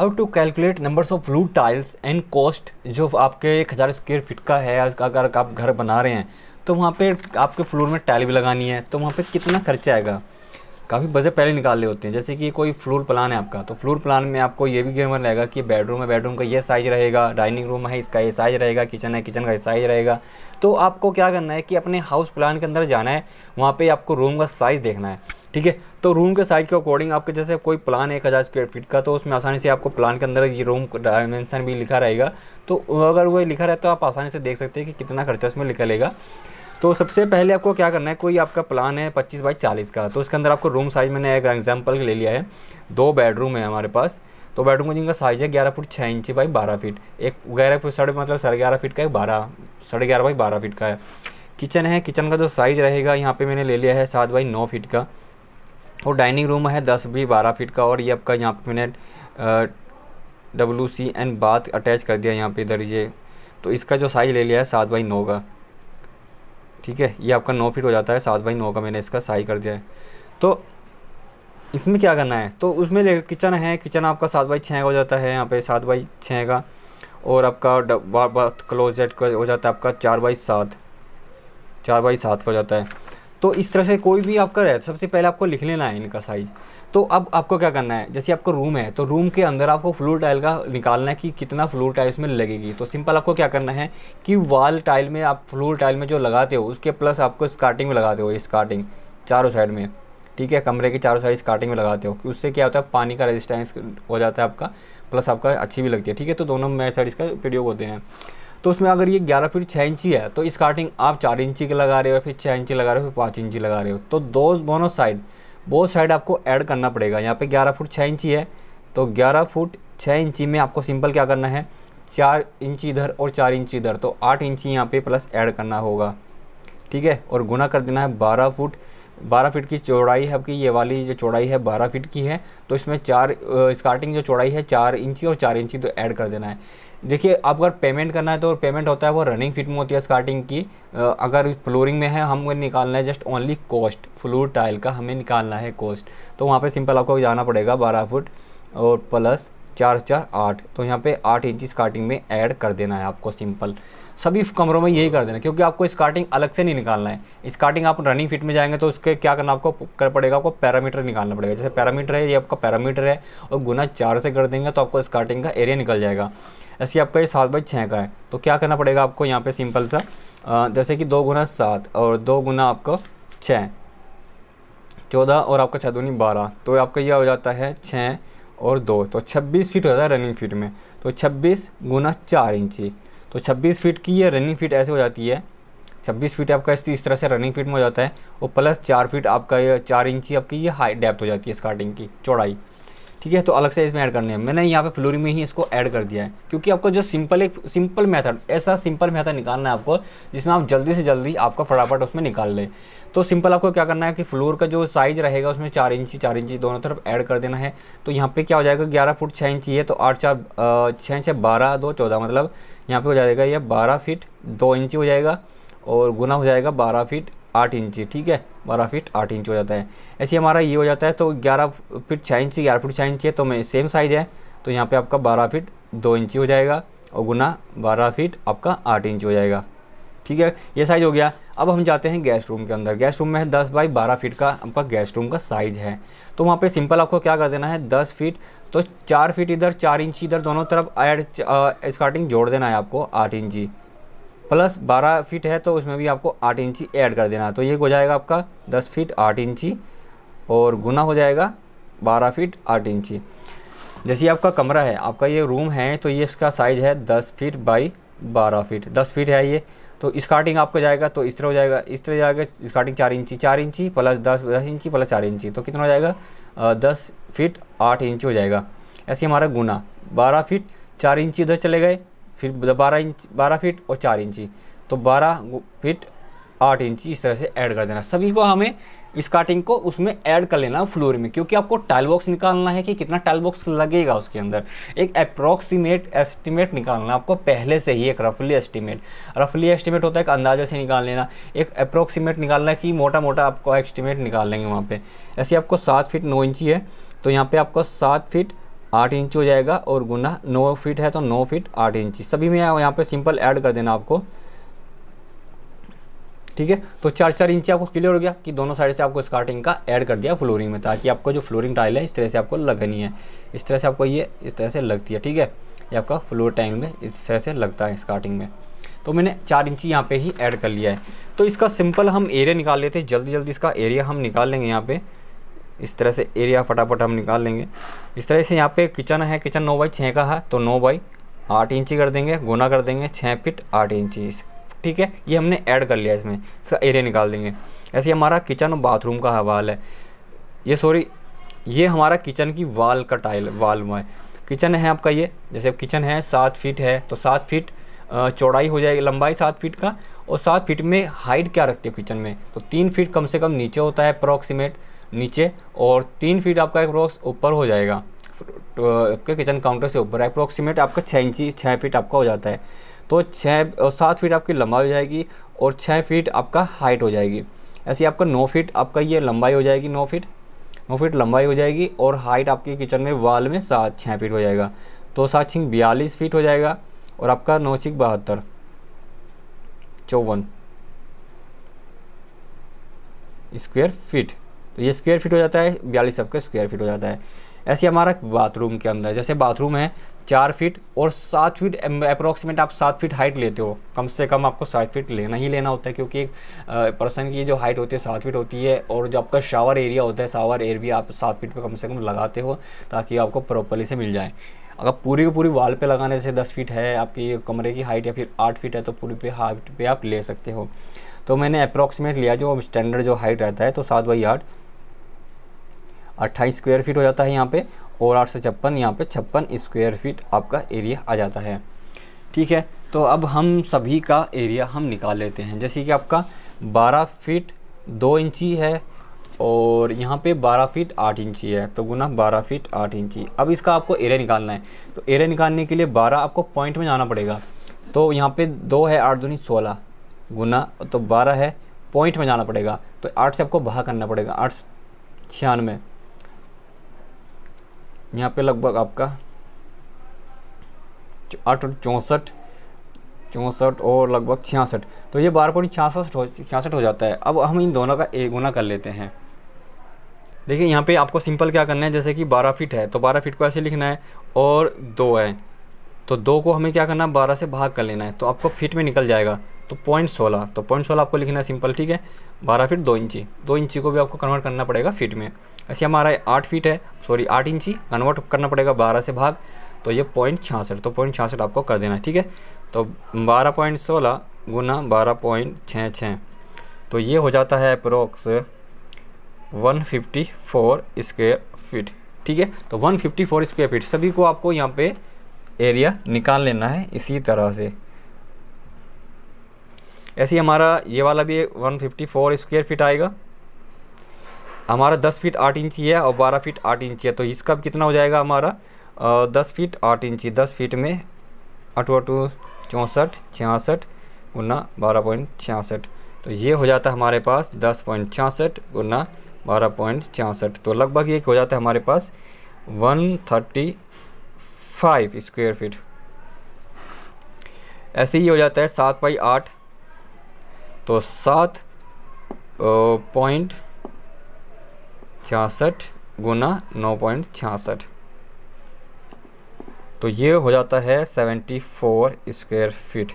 how to calculate numbers of floor tiles and cost जो आपके एक हज़ार स्क्वेयर फिट का है अगर आप घर बना रहे हैं तो वहाँ पे आपके फ्लोर में टाइल भी लगानी है तो वहाँ पे कितना खर्चा आएगा काफ़ी बजट पहले निकालने होते हैं जैसे कि कोई फ्लोर प्लान है आपका तो फ्लोर प्लान में आपको ये भी गिरमर रहेगा कि बेडरूम है बेडरूम का ये साइज़ रहेगा डाइनिंग रूम है इसका ये साइज़ रहेगा किचन है किचन का ये साइज़ रहेगा तो आपको क्या करना है कि अपने हाउस प्लान के अंदर जाना है वहाँ पर आपको रूम का साइज़ देखना है ठीक है तो रूम के साइज़ के अकॉर्डिंग आपके जैसे कोई प्लान एक हज़ार स्क्वेयर फीट का तो उसमें आसानी से आपको प्लान के अंदर ये रूम डायमेंशन भी लिखा रहेगा तो अगर वो लिखा रहे तो आप आसानी से देख सकते हैं कि कितना खर्चा उसमें निकलेगा तो सबसे पहले आपको क्या करना है कोई आपका प्लान है पच्चीस बाई चालीस का तो उसके अंदर आपको रूम साइज़ मैंने एक एग्जाम्पल ले लिया है दो बेडरूम है हमारे पास तो बेडरूम का जिनका साइज़ है ग्यारह फुट छः इंची बाई बारह फीट एक ग्यारह फुट साढ़े मतलब साढ़े ग्यारह फीट का एक बारह साढ़े ग्यारह बाई बारह फीट का है किचन है किचन का जो साइज़ रहेगा यहाँ पे मैंने ले लिया है सात बाई नौ फीट का और डाइनिंग रूम है दस बी बारह फीट का और ये आपका यहाँ पे मैंने W C and bath attach कर दिया यहाँ पे इधर ये तो इसका जो साइज़ ले लिया है सात बाई नौ का ठीक है ये आपका नौ फीट हो जाता है सात बाई नौ का मैंने इसका साइज़ कर दिया है तो इसमें क्या करना है तो उसमें ले किचन है किचन आपका सात बाई छः का हो जाता है यहाँ पे सात बाई छः का और आपका बाथ क्लोजेट का हो जाता है आपका चार बाई सात चार बाई सात का हो जाता है तो इस तरह से कोई भी आपका रहता है सबसे पहले आपको लिख लेना है इनका साइज़ तो अब आपको क्या करना है जैसे आपको रूम है तो रूम के अंदर आपको फ्लोर टाइल का निकालना है कि कितना फ्लोर टाइल उसमें लगेगी तो सिंपल आपको क्या करना है कि वाल टाइल में आप फ्लोर टाइल में जो लगाते हो उसके प्लस आपको स्कार्टिंग में लगाते हो स्कार्टिंग चारों साइड में ठीक है कमरे के चारों साइड स्कार्टिंग में लगाते हो उससे क्या होता है पानी का रजिस्टेंस हो जाता है आपका प्लस आपका अच्छी भी लगती है ठीक है तो दोनों मेरे साइड इसका प्रयोग होते हैं तो उसमें अगर ये ग्यारह फीट छः इंची है तो स्टार्टिंग आप चार इंची की लगा रहे हो फिर छः इंची लगा रहे हो फिर पाँच इंची लगा रहे हो तो दो दोनों साइड वो साइड आपको ऐड करना पड़ेगा यहाँ पे 11 फुट 6 इंची है तो 11 फुट 6 इंची में आपको सिंपल क्या करना है चार इंची इधर और चार इंची इधर तो आठ इंची यहाँ पे प्लस ऐड करना होगा ठीक है और गुना कर देना है बारह फुट बारह फीट की चौड़ाई है आपकी ये वाली जो चौड़ाई है बारह फीट की है तो इसमें चार स्टार्टिंग जो चौड़ाई है चार इंची और चार इंची तो ऐड कर देना है देखिए आप अगर पेमेंट करना है तो पेमेंट होता है वो रनिंग फिट में होती है स्टार्टिंग की अगर फ्लोरिंग में है हमें निकालना है just only cost floor tile का हमें निकालना है कॉस्ट तो वहाँ पे सिंपल आपको जाना पड़ेगा बारह फुट और प्लस चार चार आठ तो यहाँ पे आठ इंची स्कार्टिंग में ऐड कर देना है आपको सिंपल सभी कमरों में यही कर देना क्योंकि आपको स्कार्टिंग अलग से नहीं निकालना है स्कार्टिंग आप रनिंग फिट में जाएंगे तो उसके क्या करना आपको कर पड़ेगा आपको पैरामीटर निकालना पड़ेगा जैसे पैरामीटर है ये आपका पैरामीटर है और गुना चार से कर देंगे तो आपको स्कार्टिंग का एरिया निकल जाएगा ऐसे आपका ये सात बाई छः का है तो क्या करना पड़ेगा आपको यहाँ पर सिंपल सा जैसे कि दो गुना सात और दो गुना आपको छः चौदह और आपका छः दूनी बारह तो आपका यह हो जाता है छः और दो तो छब्बीस फीट हो जाता है रनिंग फीट में तो छब्बीस गुना चार इंची तो छब्बीस फीट की ये रनिंग फीट ऐसे हो जाती है छब्बीस फीट आपका इस, इस तरह से रनिंग फीट में हो जाता है और प्लस चार फीट आपका ये चार इंची आपकी ये हाई डेप्थ हो जाती है स्टार्टिंग की चौड़ाई ठीक है तो अलग से इसमें ऐड करने हैं मैंने यहाँ पे फ्लोरिंग में ही इसको ऐड कर दिया है क्योंकि आपको जो सिंपल एक सिंपल मेथड ऐसा सिंपल मेथड निकालना है आपको जिसमें आप जल्दी से जल्दी आपका फटाफट उसमें निकाल लें तो सिंपल आपको क्या करना है कि फ्लोर का जो साइज़ रहेगा उसमें चार इंची चार इंची दोनों तरफ ऐड कर देना है तो यहाँ पे क्या हो जाएगा ग्यारह फुट छः इंची है तो आठ चार छः छः बारह दो चौदह मतलब यहाँ पे हो जाएगा ये बारह फिट दो इंची हो जाएगा और गुना हो जाएगा बारह फिट आठ इंच ठीक है बारह फीट आठ इंच हो जाता है ऐसे हमारा ये हो जाता है तो ग्यारह फिट छः इंच ग्यारह फिट छः इंच है तो मैं सेम साइज़ है तो यहाँ पे आपका बारह फिट दो इंची हो जाएगा और गुना बारह फिट आपका आठ इंच हो जाएगा ठीक है ये साइज़ हो गया अब हम जाते हैं गेस्ट रूम के अंदर गेस्ट रूम में है दस बाई बारह फिट का आपका गेस्ट रूम का साइज़ है तो वहाँ पे सिंपल आपको क्या कर देना है दस फीट तो चार फीट इधर चार इंची इधर दोनों तरफ एड स्टार्टिंग जोड़ देना है आपको आठ इंची प्लस बारह फीट है तो उसमें भी आपको आठ इंची ऐड कर देना तो ये हो जाएगा आपका दस फीट आठ इंची और गुना हो जाएगा बारह फीट आठ इंची जैसे आपका कमरा है आपका ये रूम है तो ये इसका साइज़ है दस फीट बाई बारह फीट दस फीट है ये तो स्कार्टिंग आपको जाएगा तो इस तरह हो जाएगा इस तरह जाएगा स्कार्टिंग चार इंची चार इंची प्लस दस दस इंची प्लस चार इंची तो कितना हो जाएगा दस फीट आठ इंची हो जाएगा ऐसे हमारा गुना बारह फीट चार इंची उधर चले गए फिर बारह इंच बारह फिट और चार इंची तो बारह फिट आठ इंची इस तरह से ऐड कर देना सभी को हमें इस काटिंग को उसमें ऐड कर लेना फ्लोर में क्योंकि आपको टाइल बॉक्स निकालना है कि कितना टाइल बॉक्स लगेगा उसके अंदर एक अप्रॉक्सीमेट एस्टिमेट निकालना आपको पहले से ही एक रफली एस्टिमेट रफली एस्टिमेट होता है एक अंदाजे से निकाल लेना एक अप्रॉक्सीमेट निकालना है कि मोटा मोटा आपको एस्टिमेट निकाल लेंगे वहाँ पर ऐसे आपको सात फिट नौ इंची है तो यहाँ पर आपको सात फिट आठ इंच हो जाएगा और गुना नौ फीट है तो नौ फीट आठ इंच सभी में यहाँ पे सिंपल ऐड कर देना आपको ठीक है तो चार चार इंच आपको क्लियर हो गया कि दोनों साइड से आपको स्कार्टिंग का ऐड कर दिया फ्लोरिंग में ताकि आपको जो फ्लोरिंग टाइल है इस तरह से आपको लगनी है इस तरह से आपको ये इस तरह से लगती है ठीक है ये आपका फ्लोर टाइल में इस तरह से लगता है स्कार्टिंग में तो मैंने चार इंची यहाँ पे ही ऐड कर लिया है तो इसका सिंपल हम एरिया निकाल लेते हैं जल्दी जल्दी इसका एरिया हम निकाल लेंगे यहाँ पे इस तरह से एरिया फटाफट हम निकाल लेंगे इस तरह से यहाँ पे किचन है किचन नौ बाई छः का है तो नौ बाई आठ इंची कर देंगे गुना कर देंगे छः फिट आठ इंची ठीक है ये हमने ऐड कर लिया इसमें इसका एरिया निकाल देंगे ऐसे हमारा किचन और बाथरूम का हवाल है ये सॉरी ये हमारा किचन की वाल का टाइल वाल है किचन है आपका ये जैसे किचन है सात फिट है तो सात फिट चौड़ाई हो जाएगी लंबाई सात फिट का और सात फिट में हाइट क्या रखते हो किचन में तो तीन फिट कम से कम नीचे होता है अप्रॉक्सीमेट नीचे और तीन फीट आपका अप्रोक्स ऊपर हो जाएगा तो, आपके किचन काउंटर से ऊपर अप्रोक्सीमेट आपका छः इंची छः फीट आपका हो जाता है तो छः और सात फीट आपकी लंबाई हो जाएगी और छः फीट आपका हाइट हो जाएगी ऐसे आपका नौ फीट आपका ये लंबाई हो जाएगी नौ फीट नौ फीट लंबाई हो जाएगी और हाइट आपके किचन में वाल में सात छः फीट हो जाएगा तो सात छिंग बयालीस फीट हो जाएगा और आपका नौ छिंग बहत्तर चौवन स्क्वेयर फीट तो ये स्क्वेयर फीट हो जाता है बयालीस सबका स्क्वायर फीट हो जाता है ऐसे हमारा बाथरूम के अंदर जैसे बाथरूम है चार फीट और सात फीट अप्रोक्सीमेट आप सात फीट हाइट लेते हो कम से कम आपको सात फीट लेना ही लेना होता है क्योंकि एक पर्सन की जो हाइट होती है सात फीट होती है और जो आपका शावर एरिया होता है शावर एयर भी आप सात फीट पे कम से कम लगाते हो ताकि आपको प्रॉपरली से मिल जाए अगर पूरी की पूरी वाल पे लगाने से दस फीट है आपकी कमरे की हाइट या फिर आठ फीट है तो पूरी पे हाइट पर आप ले सकते हो तो मैंने अप्रोक्सीमेट लिया जो स्टैंडर्ड जो हाइट रहता है तो सात बाई आठ अट्ठाईस स्क्वायर फीट हो जाता है यहाँ पे और आठ सौ छप्पन यहाँ पर छप्पन स्क्वायर फीट आपका एरिया आ जाता है ठीक है तो अब हम सभी का एरिया हम निकाल लेते हैं जैसे कि आपका बारह फीट दो इंची है और यहाँ पे 12 फीट 8 इंची है तो गुना 12 फीट 8 इंची अब इसका आपको एरिया निकालना है तो एरिया निकालने के लिए 12 आपको पॉइंट में जाना पड़ेगा तो यहाँ पे दो है आठ दूनी सोलह गुना तो 12 है पॉइंट में जाना पड़ेगा तो 8 से आपको बाहर करना पड़ेगा आठ छियानवे यहाँ पे लगभग आपका आठ चौंसठ चौंसठ और लगभग छियासठ तो ये बारह पॉइंट छियासठ छियासठ हो जाता है अब हम इन दोनों का एक गुना कर लेते हैं देखिए यहाँ पे आपको सिंपल क्या करना है जैसे कि बारह फीट है तो बारह फीट को ऐसे लिखना है और दो है तो दो को हमें क्या करना है बारह से भाग कर लेना है तो आपको फीट में निकल जाएगा तो पॉइंट सोलह तो पॉइंट सोलह आपको लिखना है सिंपल ठीक है बारह फीट दो इंची दो इंची को भी आपको कन्वर्ट करना पड़ेगा फीट में ऐसे हमारा आठ फीट है सॉरी आठ इंची कन्वर्ट करना पड़ेगा बारह से भाग तो ये पॉइंट छियासठ तो पॉइंट छियासठ आपको कर देना है ठीक है तो बारह पॉइंट सोलह गुना बारह पॉइंट छः छः तो ये हो जाता है approx one fifty four square feet ठीक है तो one fifty four square feet सभी को आपको यहाँ पे एरिया निकाल लेना है इसी तरह से ऐसे ही हमारा ये वाला भी 154 स्क्वेयर फीट आएगा हमारा दस फीट आठ इंची है और बारह फीट आठ इंची है तो इसका कितना हो जाएगा हमारा दस फीट आठ इंची दस फीट में अठवा टू चौंसठ छियासठ गुना बारह पॉइंट छियासठ तो ये हो जाता है हमारे पास दस पॉइंट छियासठ गुना बारह पॉइंट छियासठ तो लगभग ये हो जाता है हमारे पास one thirty five square feet ऐसे ही हो जाता है सात बाई आठ तो सात पॉइंट छियासठ गुना नौ पॉइंट छियासठ तो ये हो जाता है सेवेंटी फोर स्क्वेयर फिट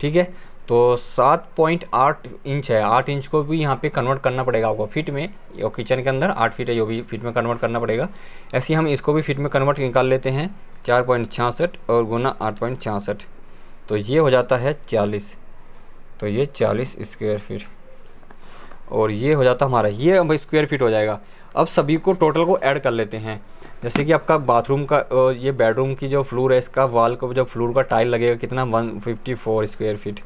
ठीक है तो सात पॉइंट आठ इंच है आठ इंच को भी यहाँ पे कन्वर्ट करना पड़ेगा आपको फिट में यो किचन के अंदर आठ फिट है जो भी फिट में कन्वर्ट करना पड़ेगा ऐसे हम इसको भी फिट में कन्वर्ट निकाल लेते हैं चार पॉइंट छियासठ और गुना आठ पॉइंट छियासठ तो ये हो जाता है चालीस तो ये चालीस स्क्वेयर फिट और ये हो जाता हमारा ये भाई स्क्वायर फीट हो जाएगा अब सभी को टोटल को ऐड कर लेते हैं जैसे कि आपका बाथरूम का ये बेडरूम की जो फ्लोर है इसका वाल को जो फ्लोर का टाइल लगेगा कितना 154 स्क्वायर फीट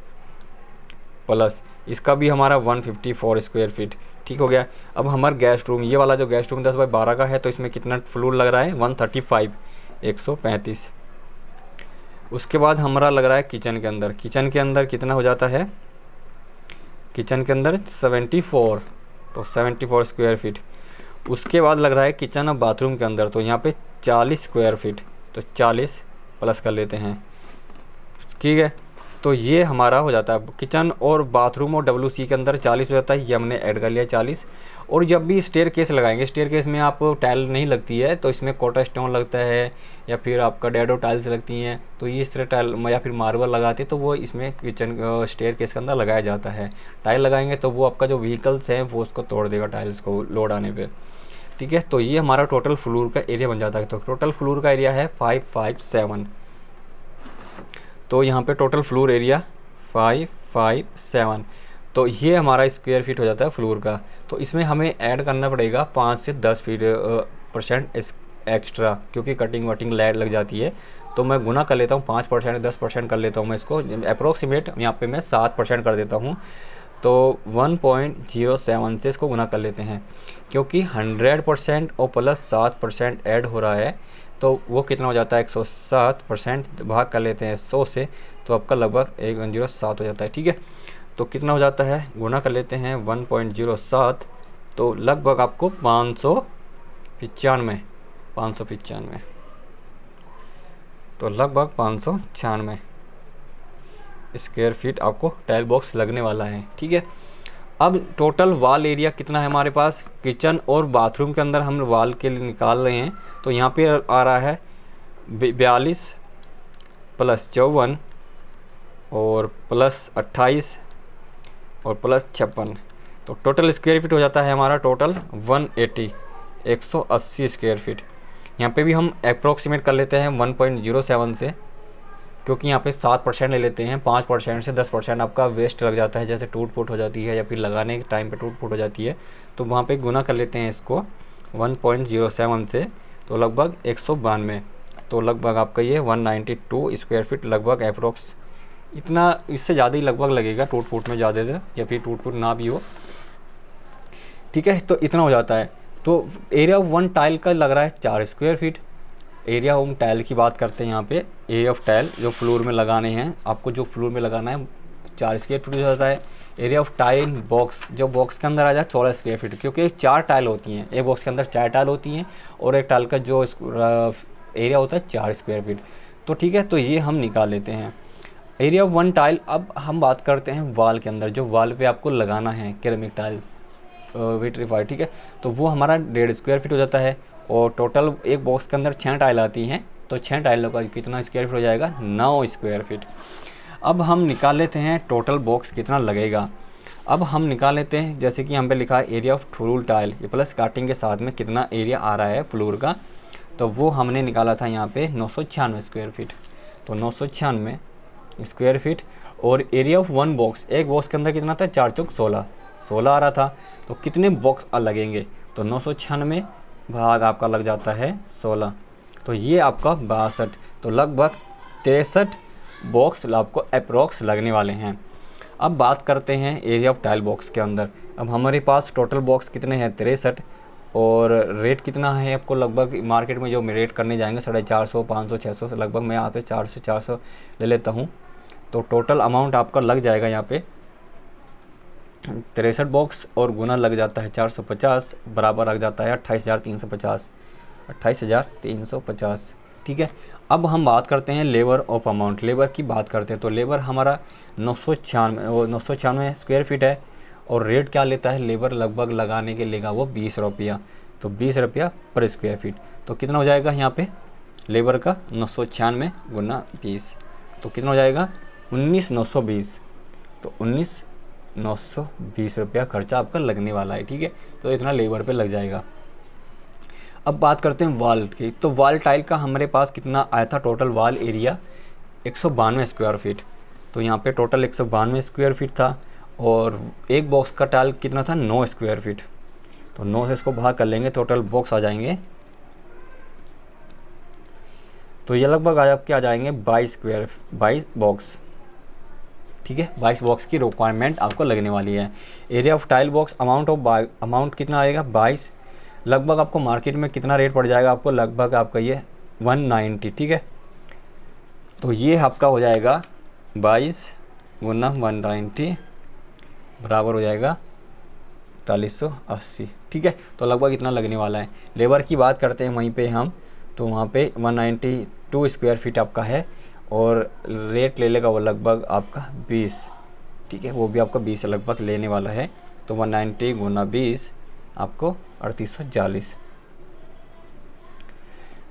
प्लस इसका भी हमारा 154 स्क्वायर फीट ठीक हो गया अब हमारा गेस्ट रूम ये वाला जो गेस्ट रूम दस बाई बारह का है तो इसमें कितना फ्लोर लग रहा है सौ पैंतीस उसके बाद हमारा लग रहा है किचन के अंदर किचन के अंदर कितना हो जाता है किचन के अंदर 74 तो 74 स्क्वायर फीट उसके बाद लग रहा है किचन और बाथरूम के अंदर तो यहाँ पे 40 स्क्वायर फीट तो 40 प्लस कर लेते हैं ठीक है तो ये हमारा हो जाता है किचन और बाथरूम और डब्ल्यू के अंदर चालीस हो जाता है ये हमने ऐड कर लिया चालीस और जब भी स्टेयर केस लगाएंगे स्टेयर केस में आप टाइल नहीं लगती है तो इसमें कोटा स्टोन लगता है या फिर आपका डेडो टाइल्स लगती हैं तो ये इस तरह टाइल या फिर मार्बल लगाते हैं तो वो इसमें किचन स्टेयर केस के अंदर लगाया जाता है टाइल लगाएंगे तो वो आपका जो व्हीकल्स हैं वो उसको तोड़ देगा टाइल्स को लोड आने पर ठीक है तो ये हमारा टोटल फ्लोर का एरिया बन जाता है तो टोटल फ्लोर का एरिया है फाइव फाइव सेवन तो यहाँ पे total floor area five five seven तो ये हमारा स्क्वायर फीट हो जाता है फ्लोर का तो इसमें हमें ऐड करना पड़ेगा पाँच से दस फीट परसेंट एक्स्ट्रा क्योंकि कटिंग वटिंग लैड लग जाती है तो मैं गुना कर लेता हूँ पाँच परसेंट दस परसेंट कर लेता हूँ मैं इसको अप्रोक्सीमेट यहाँ पे मैं सात परसेंट कर देता हूँ तो वन पॉइंट जीरो सेवन से इसको गुना कर लेते हैं क्योंकि हंड्रेड परसेंट और प्लस सात परसेंट ऐड हो रहा है तो वो कितना हो जाता है एक सौ सात परसेंट भाग कर लेते हैं सौ से तो आपका लगभग एक वन जीरो सात हो जाता है ठीक है तो कितना हो जाता है गुना कर लेते हैं वन पॉइंट जीरो सात तो लगभग आपको पाँच सौ पचानवे पाँच सौ पचानवे तो लगभग पाँच सौ छियानवे स्क्वेयर फीट आपको टाइल बॉक्स लगने वाला है ठीक है अब टोटल वाल एरिया कितना है हमारे पास किचन और बाथरूम के अंदर हम वाल के लिए निकाल रहे हैं तो यहाँ पे आ रहा है बयालीस प्लस चौवन और प्लस अट्ठाईस और प्लस छप्पन तो टोटल स्क्वायर फीट हो जाता है हमारा टोटल 180 180 स्क्वायर फीट यहाँ पे भी हम अप्रोक्सीमेट कर लेते हैं 1.07 से क्योंकि यहाँ पे सात परसेंट ले लेते हैं पाँच परसेंट से दस परसेंट आपका वेस्ट लग जाता है जैसे टूट फूट हो जाती है या फिर लगाने के टाइम पे टूट फूट हो जाती है तो वहाँ पे गुना कर लेते हैं इसको वन पॉइंट जीरो सेवन से तो लगभग एक सौ बानवे तो लगभग आपका ये one ninety two square feet लगभग अप्रोक्स इतना इससे ज़्यादा ही लगभग लगेगा टूट फूट में ज़्यादा से या फिर टूट फूट ना भी हो ठीक है तो इतना हो जाता है तो एरिया वन टाइल का लग रहा है चार square feet area home tile की बात करते हैं यहाँ पे ए ऑफ टाइल जो फ्लोर में लगाने हैं आपको जो फ्लोर में लगाना है चार स्क्वेयर फीट हो जाता है एरिया ऑफ टाइल बॉक्स जो बॉक्स के अंदर आ जाए चौदह स्क्वेयर फीट क्योंकि चार टाइल होती हैं एक बॉक्स के अंदर चार टाइल होती हैं और एक टाइल का जो एरिया होता है चार स्क्वेयर फीट तो ठीक है तो ये हम निकाल लेते हैं एरिया ऑफ वन टाइल अब हम बात करते हैं वाल के अंदर जो वाल पे आपको लगाना है केरेमिक टाइल्स विट्रीफाइड ठीक है तो वो हमारा डेढ़ स्क्वायर फीट हो जाता है और टोटल एक बॉक्स के अंदर छः टाइल आती हैं तो छः टाइलों का कितना स्क्वायर फिट हो जाएगा नौ स्क्वायर फिट अब हम निकाल लेते हैं टोटल बॉक्स कितना लगेगा अब हम निकाल लेते हैं जैसे कि हम पे लिखा है एरिया ऑफ फ्लोर टाइल ये प्लस काटिंग के साथ में कितना एरिया आ रहा है फ्लोर का तो वो हमने निकाला था यहाँ पे नौ स्क्वायर फिट तो नौ स्क्वायर फिट और एरिया ऑफ वन बॉक्स एक बॉक्स के अंदर कितना था चार चौक सोलह सोलह आ रहा था तो कितने बॉक्स लगेंगे तो नौ सौ छियानवे भाग आपका लग जाता है सोलह तो ये आपका बासठ तो लगभग तिरसठ बॉक्स आपको अप्रोक्स लगने वाले हैं अब बात करते हैं एरिया ऑफ टाइल बॉक्स के अंदर अब हमारे पास टोटल बॉक्स कितने हैं तिरसठ और रेट कितना है आपको लगभग मार्केट में जो रेट करने जाएंगे साढ़े चार सौ पाँच सौ छः सौ लगभग मैं यहाँ पे चार सौ चार सौ ले लेता हूँ तो टोटल अमाउंट आपका लग जाएगा यहाँ पे तिरसठ बॉक्स और गुना लग जाता है 450 बराबर लग जाता है अट्ठाईस हज़ार तीन सौ पचास अट्ठाईस हज़ार तीन सौ पचास ठीक है अब हम बात करते हैं लेबर ऑफ अमाउंट लेबर की बात करते हैं तो लेबर हमारा नौ सौ छियानवे वो नौ सौ छियानवे स्क्वायर फीट है और रेट क्या लेता है लेबर लगभग लगाने के लेगा वो बीस रुपया तो बीस रुपया पर स्क्वायर फीट तो कितना हो जाएगा यहाँ पे लेबर का नौ सौ छियानवे गुना बीस तो कितना हो जाएगा उन्नीस नौ सौ बीस तो उन्नीस नौ सौ बीस रुपया खर्चा आपका लगने वाला है ठीक है तो इतना लेबर पे लग जाएगा अब बात करते हैं वाल की तो वाल टाइल का हमारे पास कितना आया था टोटल वाल एरिया एक सौ बानवे स्क्वायर फीट तो यहाँ पे टोटल एक सौ बानवे स्क्वायर फीट था और एक बॉक्स का टाइल कितना था नौ स्क्वायर फीट तो नौ से इसको भाग कर लेंगे टोटल बॉक्स आ जाएंगे तो ये लगभग आपके आ जाएंगे बाईस स्क्वायर बाईस बॉक्स ठीक है बाईस बॉक्स की रिक्वायरमेंट आपको लगने वाली है area of tile box amount of amount कितना आएगा बाईस लगभग आपको मार्केट में कितना रेट पड़ जाएगा आपको लगभग आपका ये वन नाइन्टी ठीक है तो ये आपका हो जाएगा बाईस गुना वन नाइन्टी बराबर हो जाएगा इकतालीस सौ अस्सी ठीक है तो लगभग इतना लगने वाला है लेबर की बात करते हैं वहीं पे हम तो वहाँ पे 192 स्क्वायर फीट आपका है और रेट ले लेगा वो लगभग आपका बीस ठीक है वो भी आपका बीस लगभग लेने वाला है तो वन नाइन्टी गुना बीस आपको अड़तीस सौ चालीस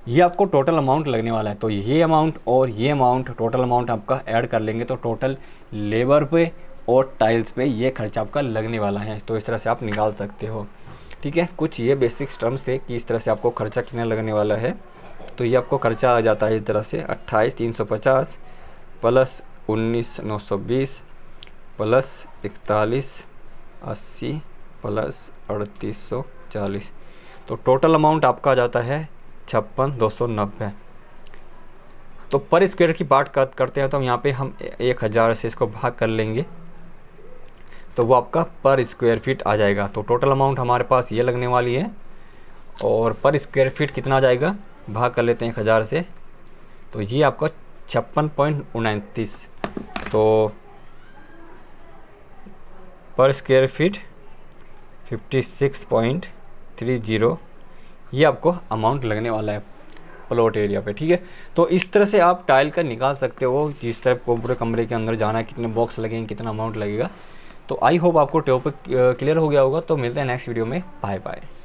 ये आपको टोटल अमाउंट लगने वाला है तो ये अमाउंट और ये अमाउंट टोटल अमाउंट आपका ऐड कर लेंगे तो टोटल लेबर पे और टाइल्स पे ये खर्चा आपका लगने वाला है तो इस तरह से आप निकाल सकते हो ठीक है कुछ ये बेसिक स्टर्म्स थे कि इस तरह से आपको खर्चा कितना लगने वाला है तो ये आपको खर्चा आ जाता है इस तरह से अट्ठाईस तीन सौ पचास प्लस उन्नीस नौ सौ बीस प्लस इकतालीस अस्सी प्लस अड़तीस सौ चालीस तो टोटल अमाउंट आपका आ जाता है छप्पन दो सौ नब्बे तो पर स्क्वेयर की बात कर, करते हैं तो यहाँ पे हम एक हज़ार से इसको भाग कर लेंगे तो वो आपका पर स्क्वायर फीट आ जाएगा तो टोटल अमाउंट हमारे पास ये लगने वाली है और पर स्क्वायर फीट कितना आ जाएगा भाग कर लेते हैं एक हज़ार से तो ये आपका छप्पन पॉइंट उनतीस तो पर square feet fifty six point three zero ये आपको अमाउंट लगने वाला है प्लॉट एरिया पे ठीक है तो इस तरह से आप टाइल का निकाल सकते हो जिस तरह को पूरे कमरे के अंदर जाना है कितने बॉक्स लगेंगे कितना अमाउंट लगेगा तो आई होप आपको टॉपिक क्लियर हो गया होगा तो मिलते हैं नेक्स्ट वीडियो में बाय बाय